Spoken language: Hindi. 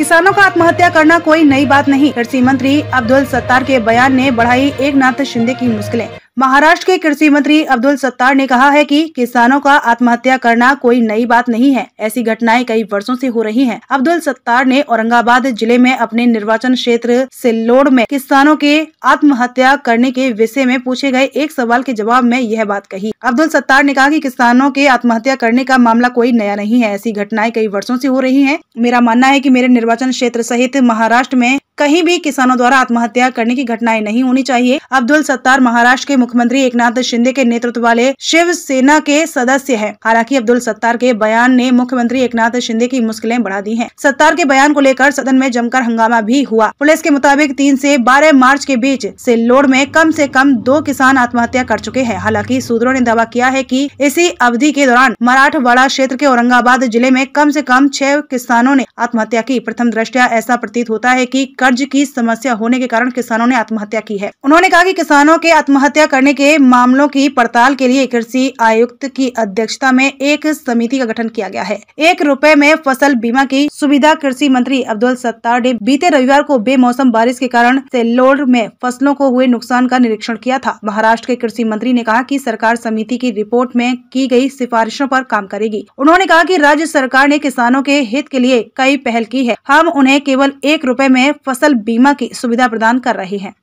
किसानों का आत्महत्या करना कोई नई बात नहीं कृषि मंत्री अब्दुल सत्तार के बयान ने बढ़ाई एक नाथ शिंदे की मुश्किलें महाराष्ट्र के कृषि मंत्री अब्दुल सत्तार ने कहा है कि किसानों का आत्महत्या करना कोई नई बात नहीं है ऐसी घटनाएं कई वर्षों से हो रही हैं। अब्दुल सत्तार ने औरंगाबाद जिले में अपने निर्वाचन क्षेत्र सिल्लोड में किसानों के आत्महत्या करने के विषय में पूछे गए एक सवाल के जवाब में यह बात कही अब्दुल सत्तार ने कहा की किसानों के आत्महत्या करने का मामला कोई नया नहीं है ऐसी घटनाएं कई वर्षो ऐसी हो रही है मेरा मानना है की मेरे निर्वाचन क्षेत्र सहित महाराष्ट्र में कहीं भी किसानों द्वारा आत्महत्या करने की घटनाएं नहीं होनी चाहिए अब्दुल सत्तार महाराष्ट्र के मुख्यमंत्री एकनाथ शिंदे के नेतृत्व वाले शिवसेना के सदस्य हैं। हालांकि अब्दुल सत्तार के बयान ने मुख्यमंत्री एकनाथ शिंदे की मुश्किलें बढ़ा दी हैं। सत्तार के बयान को लेकर सदन में जमकर हंगामा भी हुआ पुलिस के मुताबिक तीन ऐसी बारह मार्च के बीच लोड में कम ऐसी कम दो किसान आत्महत्या कर चुके हैं हालांकि सूत्रों ने दावा किया है की इसी अवधि के दौरान मराठवाड़ा क्षेत्र के औरंगाबाद जिले में कम ऐसी कम छह किसानों ने आत्महत्या की प्रथम दृष्टया ऐसा प्रतीत होता है की कर्ज की समस्या होने के कारण किसानों ने आत्महत्या की है उन्होंने कहा कि किसानों के आत्महत्या करने के मामलों की पड़ताल के लिए कृषि आयुक्त की अध्यक्षता में एक समिति का गठन किया गया है एक रुपए में फसल बीमा की सुविधा कृषि मंत्री अब्दुल सत्तार ने बीते रविवार को बेमौसम बारिश के कारण सेल्लोर में फसलों को हुए नुकसान का निरीक्षण किया था महाराष्ट्र के कृषि मंत्री ने कहा की सरकार समिति की रिपोर्ट में की गयी सिफारिशों आरोप काम करेगी उन्होंने कहा की राज्य सरकार ने किसानों के हित के लिए कई पहल की है हम उन्हें केवल एक रुपए में फसल बीमा की सुविधा प्रदान कर रही है